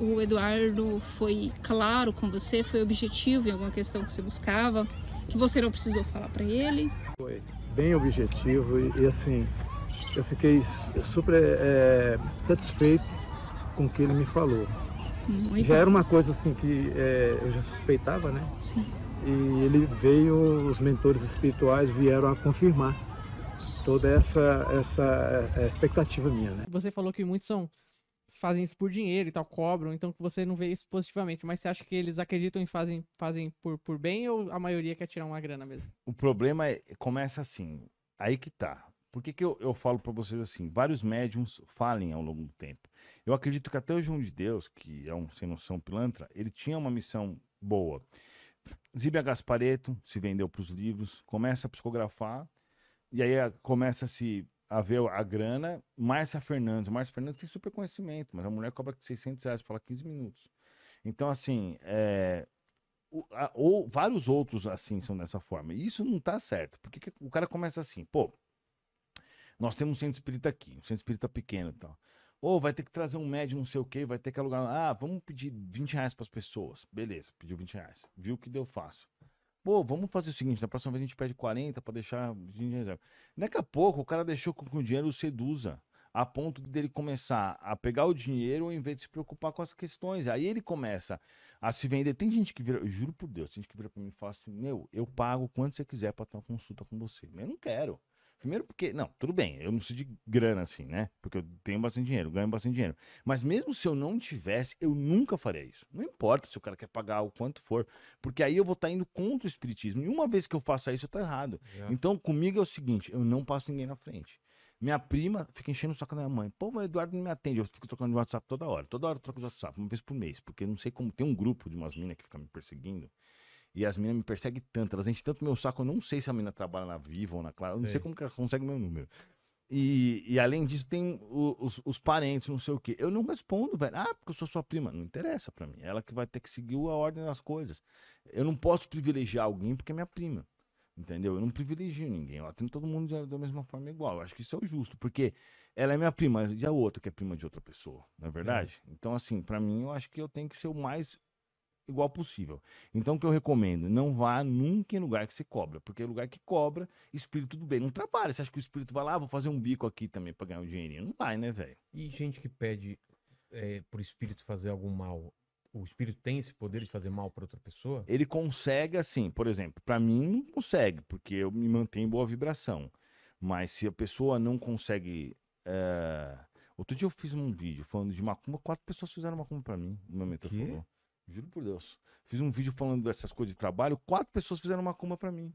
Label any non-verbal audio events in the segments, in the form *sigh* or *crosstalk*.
o Eduardo foi claro com você, foi objetivo em alguma questão que você buscava, que você não precisou falar para ele? Foi bem objetivo e, e, assim, eu fiquei super é, é, satisfeito com o que ele me falou. Muito já bom. era uma coisa assim que é, eu já suspeitava, né? Sim. E ele veio, os mentores espirituais vieram a confirmar toda essa, essa é, expectativa minha, né? Você falou que muitos são fazem isso por dinheiro e tal, cobram, então você não vê isso positivamente. Mas você acha que eles acreditam e fazem, fazem por, por bem ou a maioria quer tirar uma grana mesmo? O problema é, começa assim, aí que tá. Por que, que eu, eu falo para vocês assim? Vários médiums falem ao longo do tempo. Eu acredito que até o João de Deus, que é um sem noção pilantra, ele tinha uma missão boa. Zíbia Gaspareto se vendeu para os livros, começa a psicografar, e aí começa a se a ver a grana, Márcia Fernandes. Márcia Fernandes tem super conhecimento, mas a mulher cobra 600 reais para falar 15 minutos. Então, assim, é, o, a, ou vários outros assim são dessa forma. E isso não está certo. Porque que, o cara começa assim, pô, nós temos um centro espírita aqui, um centro espírita pequeno e tal. Ou vai ter que trazer um médio não sei o quê, vai ter que alugar. Ah, vamos pedir 20 reais para as pessoas. Beleza, pediu 20 reais. Viu que deu fácil. Pô, vamos fazer o seguinte, na próxima vez a gente pede 40 para deixar em reserva. Daqui a pouco o cara deixou com que o dinheiro seduza, a ponto dele começar a pegar o dinheiro em vez de se preocupar com as questões. Aí ele começa a se vender. Tem gente que vira, juro por Deus, tem gente que vira para mim e fala assim: "Meu, eu pago quanto você quiser para ter uma consulta com você". eu não quero. Primeiro porque, não, tudo bem, eu não preciso de grana assim, né? Porque eu tenho bastante dinheiro, ganho bastante dinheiro. Mas mesmo se eu não tivesse, eu nunca faria isso. Não importa se o cara quer pagar o quanto for, porque aí eu vou estar tá indo contra o espiritismo. E uma vez que eu faça isso, eu tô errado. Então comigo é o seguinte, eu não passo ninguém na frente. Minha prima fica enchendo o saco da minha mãe. Pô, mas o Eduardo não me atende. Eu fico trocando de WhatsApp toda hora. Toda hora eu troco de WhatsApp, uma vez por mês. Porque não sei como. Tem um grupo de umas minas que fica me perseguindo. E as meninas me perseguem tanto, elas enchem tanto meu saco. Eu não sei se a menina trabalha na Viva ou na Claro, eu não sei como que ela consegue meu número. E, e além disso, tem os, os, parentes, não sei o quê. Eu não respondo, velho. Ah, porque eu sou sua prima. Não interessa para mim. Ela que vai ter que seguir a ordem das coisas. Eu não posso privilegiar alguém porque é minha prima. Entendeu? Eu não privilegio ninguém. Eu atendo todo mundo da mesma forma igual. Eu acho que isso é o justo, porque ela é minha prima e a outra que é prima de outra pessoa, não é verdade? É. Então, assim, para mim, eu acho que eu tenho que ser o mais igual possível. Então, o que eu recomendo? Não vá nunca em lugar que você cobra, porque lugar que cobra, espírito do bem não trabalha. Você acha que o espírito vai lá, ah, vou fazer um bico aqui também pra ganhar um dinheirinho? Não vai, né, velho? E gente que pede é, pro espírito fazer algum mal, o espírito tem esse poder de fazer mal para outra pessoa? Ele consegue, assim, por exemplo, para mim não consegue, porque eu me mantenho em boa vibração. Mas se a pessoa não consegue. É... Outro dia eu fiz um vídeo falando de macumba, quatro pessoas fizeram macumba para mim, no momento, por falou. Juro por Deus. Fiz um vídeo falando dessas coisas de trabalho, quatro pessoas fizeram uma cumba para mim.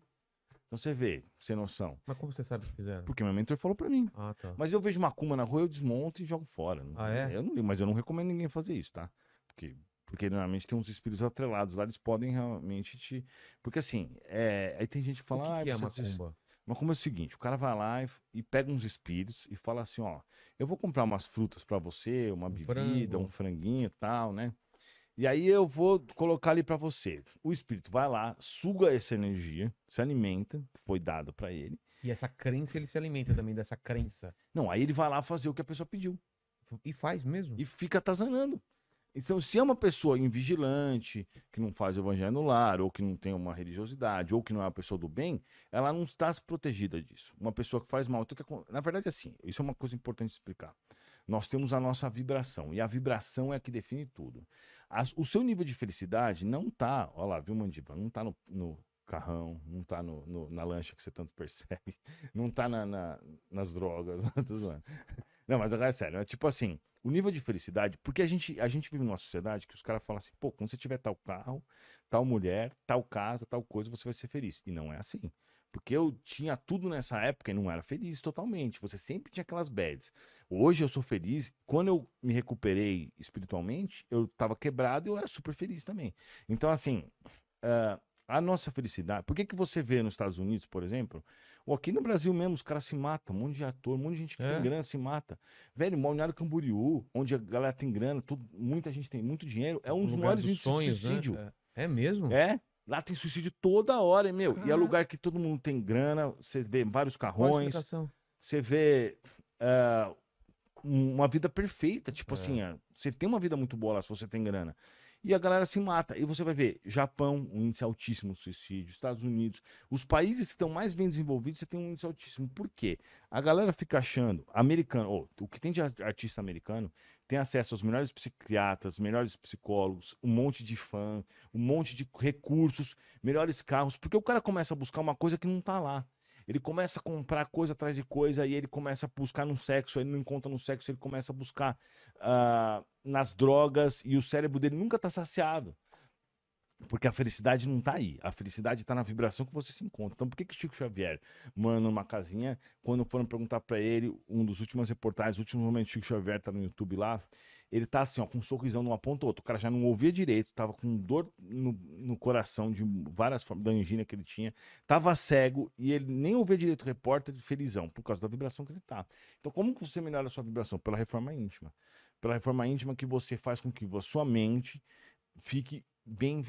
Então você vê, sem noção. Mas como você sabe que fizeram? Porque meu mentor falou para mim. Ah, tá. Mas eu vejo macumba na rua, eu desmonto e jogo fora. Ah, é? Eu não, mas eu não recomendo ninguém fazer isso, tá? Porque, porque normalmente tem uns espíritos atrelados lá, eles podem realmente te. Porque assim, é... aí tem gente que fala. O que, ah, que é macumba? Macumba é o seguinte: o cara vai lá e, e, pega uns espíritos e fala assim: ó, eu vou comprar umas frutas para você, uma um bebida, frango. um franguinho e tal, né? E aí eu vou colocar ali para você. O espírito vai lá, suga essa energia, se alimenta, que foi dado para ele. E essa crença, ele se alimenta também dessa crença. Não, aí ele vai lá fazer o que a pessoa pediu. E faz mesmo. E fica atazanando. Então, se é uma pessoa invigilante, que não faz evangelho no lar, ou que não tem uma religiosidade, ou que não é uma pessoa do bem, ela não está protegida disso. Uma pessoa que faz mal. Então, na verdade, é assim, isso é uma coisa importante de explicar. Nós temos a nossa vibração e a vibração é a que define tudo. As, o seu nível de felicidade não tá, olha lá, viu, Mandiba? Não tá no, no carrão, não tá no, no, na lancha que você tanto *laughs* persegue, não tá na, na, nas drogas. *laughs* Não, mas agora é sério, é tipo assim, o nível de felicidade, porque a gente, a gente vive numa sociedade que os caras falam assim, pô, quando você tiver tal carro, tal mulher, tal casa, tal coisa, você vai ser feliz. E não é assim. Porque eu tinha tudo nessa época e não era feliz totalmente. Você sempre tinha aquelas bads. Hoje eu sou feliz. Quando eu me recuperei espiritualmente, eu tava quebrado e eu era super feliz também. Então, assim, uh, a nossa felicidade. Por que, que você vê nos Estados Unidos, por exemplo, ou aqui no Brasil mesmo, os caras se matam, um monte de ator, um monte de gente que é. tem grana se mata. Velho, Balneário Camboriú, onde a galera tem grana, tudo, muita gente tem muito dinheiro, é um, um dos maiores índices sonhos, de né? suicídio. Né? É. é mesmo? É. Lá tem suicídio toda hora, hein, meu. E é lugar que todo mundo tem grana, você vê vários carrões, você vê uh, uma vida perfeita. Tipo é. assim, eh, você tem uma vida muito boa lá se você tem grana. E a galera se mata. E você vai ver Japão, um índice altíssimo de suicídio, Estados Unidos. Os países que estão mais bem desenvolvidos, você tem um índice altíssimo. Por quê? A galera fica achando, americano, oh, o que tem de artista americano tem acesso aos melhores psiquiatras, melhores psicólogos, um monte de fã, um monte de recursos, melhores carros, porque o cara começa a buscar uma coisa que não tá lá. Ele começa a comprar coisa atrás de coisa e ele começa a buscar no sexo, ele não encontra no sexo, ele começa a buscar uh, nas drogas e o cérebro dele nunca tá saciado. Porque a felicidade não tá aí. A felicidade tá na vibração que você se encontra. Então, por que que Chico Xavier mano uma casinha? Quando foram perguntar para ele, um dos últimos reportagens, o último momento Chico Xavier tá no YouTube lá, ele tá assim, ó, com um sorrisão de uma ponta ou outra. O cara já não ouvia direito, tava com dor no, no coração de várias formas, da angina que ele tinha, tava cego e ele nem ouvia direito o repórter de felizão, por causa da vibração que ele tá. Então, como que você melhora a sua vibração? Pela reforma íntima. Pela reforma íntima que você faz com que a sua mente fique bem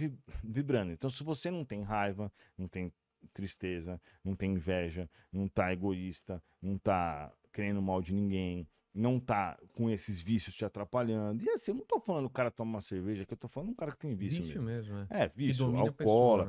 vibrando. Então, se você não tem raiva, não tem tristeza, não tem inveja, não tá egoísta, não tá querendo mal de ninguém, não tá com esses vícios te atrapalhando. E assim, eu não tô falando o cara toma uma cerveja, que eu tô falando um cara que tem vício, vício mesmo. mesmo é. é, vício, alcoólatra,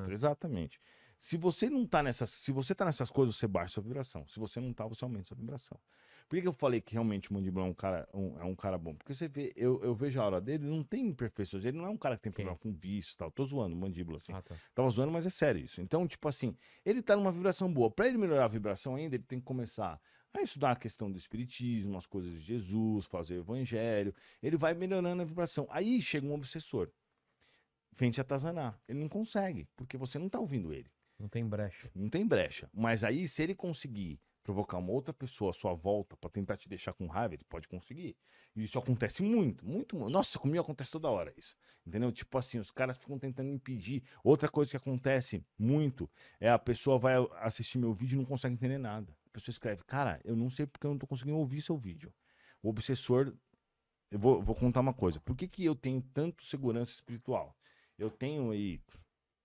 pessoa, né? exatamente. Se você não tá nessas, se você tá nessas coisas, você baixa sua vibração. Se você não tá, você aumenta sua vibração. Por que, eu falei que realmente o Mandíbula é um cara, um, é um cara bom? Porque você vê, eu, eu vejo a hora dele, não tem imperfeições, ele não é um cara que tem problema Sim. com vício e tal. Tô zoando, Mandíbula, assim. Ah, tá. Tava zoando, mas é sério isso. Então, tipo assim, ele tá numa vibração boa. Pra ele melhorar a vibração ainda, ele tem que começar a estudar a questão do espiritismo, as coisas de Jesus, fazer o evangelho. Ele vai melhorando a vibração. Aí chega um obsessor. Vem te atazanar. Ele não consegue, porque você não tá ouvindo ele. Não tem brecha. Não tem brecha. Mas aí, se ele conseguir provocar uma outra pessoa à sua volta para tentar te deixar com raiva, ele pode conseguir. E isso acontece muito, muito. Nossa, comigo acontece toda hora isso. Entendeu? Tipo assim, os caras ficam tentando impedir. Outra coisa que acontece muito é a pessoa vai assistir meu vídeo e não consegue entender nada. A pessoa escreve: "Cara, eu não sei porque eu não tô conseguindo ouvir seu vídeo". O obsessor eu vou, vou contar uma coisa. Por que que eu tenho tanto segurança espiritual? Eu tenho aí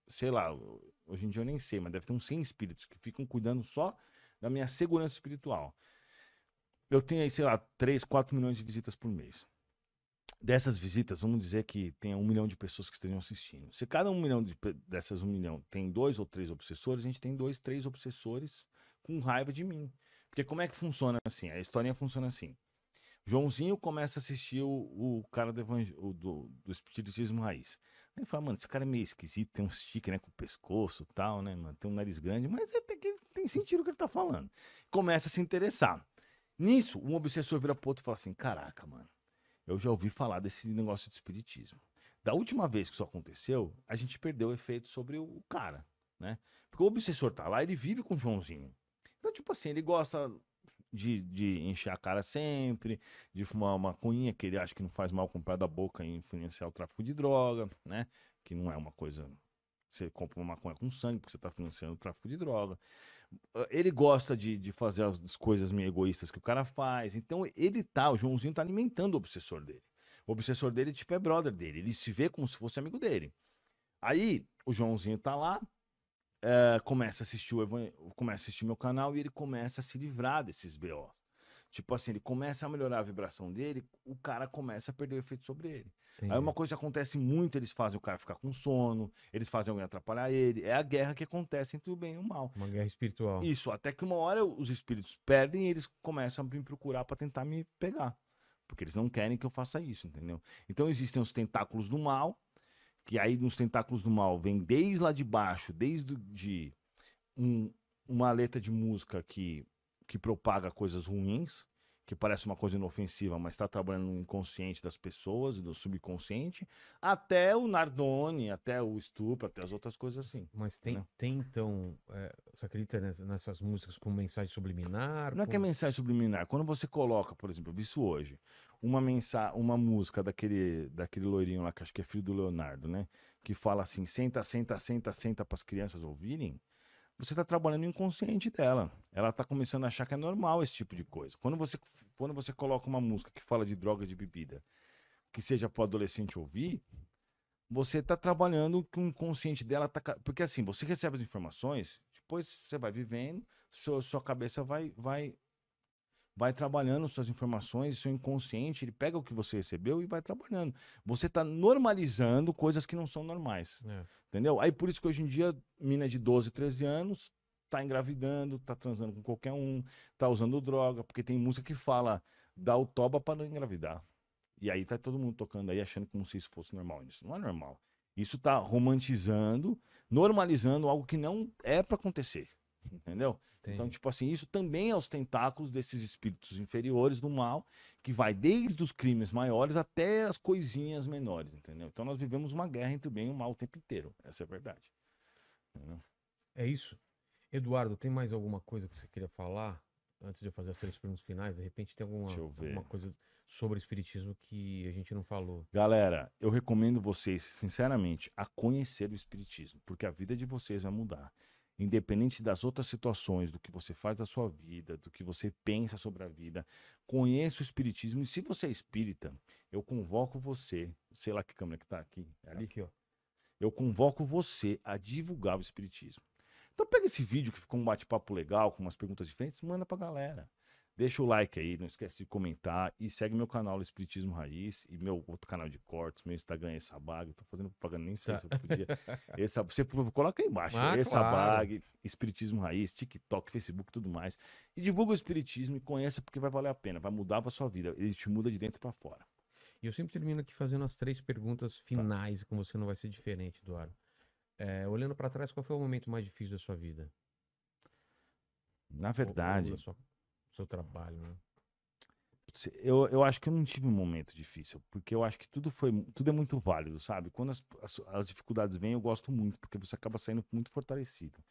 sei lá, hoje em dia eu nem sei, mas deve ter uns 100 espíritos que ficam cuidando só da minha segurança espiritual. Eu tenho aí, sei lá, 3, 4 milhões de visitas por mês. Dessas visitas, vamos dizer que tem um milhão de pessoas que estejam assistindo. Se cada um milhão de, dessas um milhão tem dois ou três obsessores, a gente tem dois, três obsessores com raiva de mim. Porque como é que funciona assim? A historinha funciona assim. Joãozinho começa a assistir o, o cara do, do, do Espiritismo Raiz. Aí fala, mano, esse cara é meio esquisito, tem um stick, né, com o pescoço tal, né, mano, tem um nariz grande, mas é até que tem sentido o que ele tá falando. Começa a se interessar. Nisso, um obsessor vira pro outro e fala assim, caraca, mano, eu já ouvi falar desse negócio de espiritismo. Da última vez que isso aconteceu, a gente perdeu o efeito sobre o cara, né? Porque o obsessor tá lá, ele vive com o Joãozinho. Então, tipo assim, ele gosta de, de encher a cara sempre, de fumar uma maconha, que ele acha que não faz mal comprar da boca e influenciar o tráfico de droga, né? Que não é uma coisa. Você compra uma maconha com sangue, porque você está financiando o tráfico de droga. Ele gosta de, de fazer as coisas meio egoístas que o cara faz. Então, ele tá, o Joãozinho tá alimentando o obsessor dele. O obsessor dele, tipo, é brother dele. Ele se vê como se fosse amigo dele. Aí, o Joãozinho tá lá, uh, começa a assistir o começa a assistir meu canal e ele começa a se livrar desses BO. Tipo assim, ele começa a melhorar a vibração dele, o cara começa a perder o efeito sobre ele. Entendi. Aí uma coisa que acontece muito, eles fazem o cara ficar com sono, eles fazem alguém atrapalhar ele. É a guerra que acontece entre o bem e o mal. Uma guerra espiritual. Isso, até que uma hora os espíritos perdem e eles começam a me procurar para tentar me pegar. Porque eles não querem que eu faça isso, entendeu? Então existem os tentáculos do mal, que aí nos tentáculos do mal vem desde lá de baixo, desde de um, uma letra de música que, que propaga coisas ruins, que parece uma coisa inofensiva, mas está trabalhando no inconsciente das pessoas, do subconsciente, até o Nardone, até o estupro, até as outras coisas assim. Mas tem, né? tem então, é, você acredita nessas músicas com mensagem subliminar? Não é que é mensagem subliminar. Quando você coloca, por exemplo, eu vi isso hoje, uma mensagem, uma música daquele, daquele loirinho lá, que acho que é filho do Leonardo, né? Que fala assim, senta, senta, senta, senta para as crianças ouvirem você está trabalhando o inconsciente dela. Ela está começando a achar que é normal esse tipo de coisa. Quando você, quando você coloca uma música que fala de droga de bebida, que seja para o adolescente ouvir, você está trabalhando com o inconsciente dela. Tá porque assim, você recebe as informações, depois você vai vivendo, sua, sua cabeça vai, vai vai trabalhando suas informações, seu inconsciente, ele pega o que você recebeu e vai trabalhando. Você está normalizando coisas que não são normais. É. Entendeu? Aí por isso que hoje em dia, mina de 12, 13 anos, tá engravidando, tá transando com qualquer um, tá usando droga, porque tem música que fala dá o toba para não engravidar. E aí tá todo mundo tocando aí achando como se isso fosse normal. Isso não é normal. Isso tá romantizando, normalizando algo que não é para acontecer. Entendeu? Entendi. Então, tipo assim, isso também é os tentáculos desses espíritos inferiores do mal, que vai desde os crimes maiores até as coisinhas menores, entendeu? Então nós vivemos uma guerra entre o bem e o mal o tempo inteiro. Essa é a verdade. Entendeu? É isso. Eduardo, tem mais alguma coisa que você queria falar? Antes de eu fazer as três perguntas finais, de repente tem alguma, alguma coisa sobre Espiritismo que a gente não falou. Galera, eu recomendo vocês, sinceramente, a conhecer o Espiritismo, porque a vida de vocês vai mudar independente das outras situações, do que você faz da sua vida, do que você pensa sobre a vida, conheça o espiritismo. E se você é espírita, eu convoco você, sei lá que câmera que tá aqui, é ali? Aqui, ó. Eu convoco você a divulgar o espiritismo. Então pega esse vídeo que ficou um bate-papo legal, com umas perguntas diferentes, manda pra galera. Deixa o like aí, não esquece de comentar e segue meu canal Espiritismo Raiz e meu outro canal de cortes, meu Instagram é Sabag, eu tô fazendo propaganda, nem sei tá. se eu podia. Essa, você coloca aí embaixo, ah, essa claro. Bag, Espiritismo Raiz, TikTok, Facebook, tudo mais. E divulga o espiritismo e conheça porque vai valer a pena, vai mudar a sua vida, ele te muda de dentro para fora. E eu sempre termino aqui fazendo as três perguntas tá. finais, tá. com você não vai ser diferente, Eduardo. É, olhando para trás, qual foi o momento mais difícil da sua vida? Na verdade, ou, ou seu trabalho, né? Eu, eu acho que eu não tive um momento difícil, porque eu acho que tudo foi tudo é muito válido, sabe? Quando as, as, as dificuldades vêm, eu gosto muito, porque você acaba saindo muito fortalecido.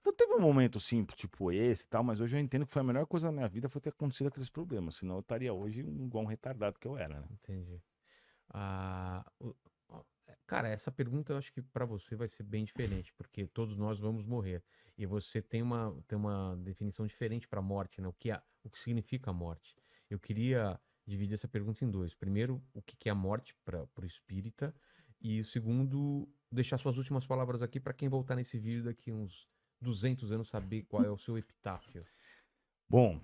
Então teve um momento assim, tipo esse e tal, mas hoje eu entendo que foi a melhor coisa da minha vida foi ter acontecido aqueles problemas, senão eu estaria hoje um, igual um retardado que eu era, né? Entendi. Ah, Cara, essa pergunta eu acho que para você vai ser bem diferente, porque todos nós vamos morrer. E você tem uma, tem uma definição diferente para morte, né? O que, é, o que significa a morte. Eu queria dividir essa pergunta em dois. Primeiro, o que, que é a morte para o espírita? E segundo, deixar suas últimas palavras aqui para quem voltar nesse vídeo daqui uns 200 anos saber qual é o seu epitáfio. Bom,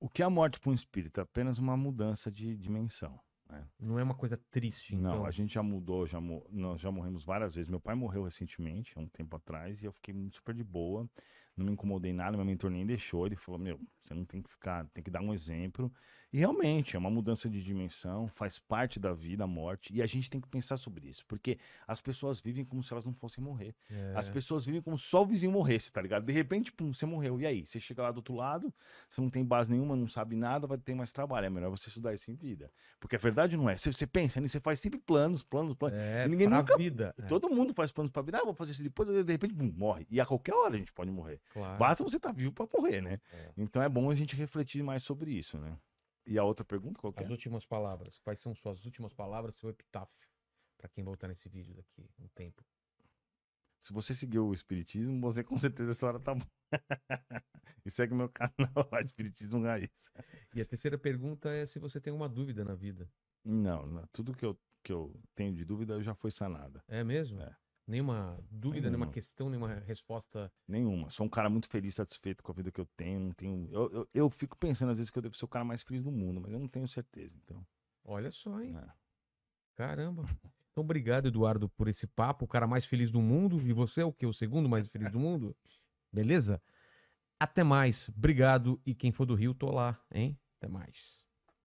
o que é a morte para um espírita? Apenas uma mudança de dimensão. É. Não é uma coisa triste, então. Não, a gente já mudou, já nós já morremos várias vezes. Meu pai morreu recentemente, há um tempo atrás, e eu fiquei super de boa não me incomodei nada, meu mentor nem deixou. Ele falou: Meu, você não tem que ficar, tem que dar um exemplo. E realmente é uma mudança de dimensão, faz parte da vida, a morte. E a gente tem que pensar sobre isso, porque as pessoas vivem como se elas não fossem morrer. É. As pessoas vivem como se só o vizinho morresse, tá ligado? De repente, pum, você morreu. E aí? Você chega lá do outro lado, você não tem base nenhuma, não sabe nada, vai ter mais trabalho. É melhor você estudar isso em vida. Porque a verdade não é. Você, você pensa nisso, você faz sempre planos, planos, planos. É, e ninguém nunca. Vida, é. Todo mundo faz planos pra vida. Ah, vou fazer isso depois, de repente, pum, morre. E a qualquer hora a gente pode morrer. Claro. Basta você estar tá vivo para morrer, né? É. Então é bom a gente refletir mais sobre isso, né? E a outra pergunta, qual As é? últimas palavras. Quais são suas últimas palavras, seu epitáfio, para quem voltar nesse vídeo daqui um tempo? Se você seguiu o Espiritismo, você com certeza essa hora tá bom. *laughs* e segue meu canal, *laughs* Espiritismo Raiz. E a terceira pergunta é se você tem uma dúvida na vida. Não, tudo que eu, que eu tenho de dúvida já foi sanada. É mesmo? É nenhuma dúvida, nenhuma, nenhuma questão, nenhuma resposta. Nenhuma. Sou um cara muito feliz, satisfeito com a vida que eu tenho. Não tenho... Eu, eu, eu, fico pensando às vezes que eu devo ser o cara mais feliz do mundo, mas eu não tenho certeza. Então. Olha só, hein? É. Caramba. Então, obrigado, Eduardo, por esse papo. O cara mais feliz do mundo. E você é o que? O segundo mais feliz do mundo? Beleza? Até mais. Obrigado. E quem for do Rio, tô lá, hein? Até mais.